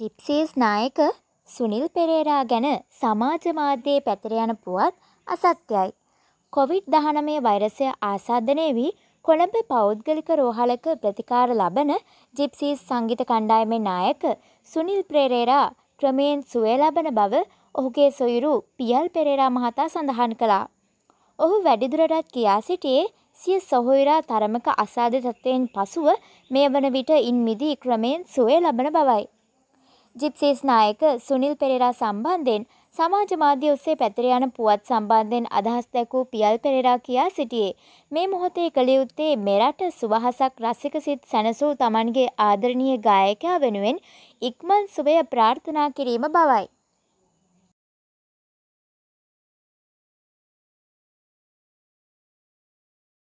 Gypsies නායක සුනිල් පෙරේරා ගැන සමාජ මාධ්‍යයේ පැතිර යන පුවත් අසත්‍යයි. කොවිඩ් දහනමය වෛරසය ආසාධනය වී කොළඹ පෞද්ගලික රෝහලක ප්‍රතිකාර ලබන ජිප්සීස් සංගීත කණ්ඩායමේ නායක සුනිල් ප්‍රේරේරා ක්‍රමයෙන් සුවය ලබන බව ඔහුගේ සොයුරු පියල් පෙරේරා මහතා සඳහන් කළා. ඔහු වැඩිදුරටත් කියා සිටියේ සිය සොහොයුරා තරමක අසාධ්‍ය තත්ත්වයෙන් පසුව මේ වන විට ඉන් මිදී ක්‍රමයෙන් සුවය ලබන බවයි. ජිප්සීස් නායක සුනිල් පෙරේරා සම්බන්ධයෙන් සමාජ මාධ්‍ය ඔස්සේ පැතිර යන පුවත් සම්බන්ධයෙන් අදහස් දැකූ පියල් පෙරේරා කියා සිටියේ මේ මොහොතේ කළ යුත්තේ මෙරට සුවහසක් රසික සිත් සැනසූ Tamanගේ ආදරණීය ගායකයා වෙනුවෙන් ඉක්මන් සුවය ප්‍රාර්ථනා කිරීම බවයි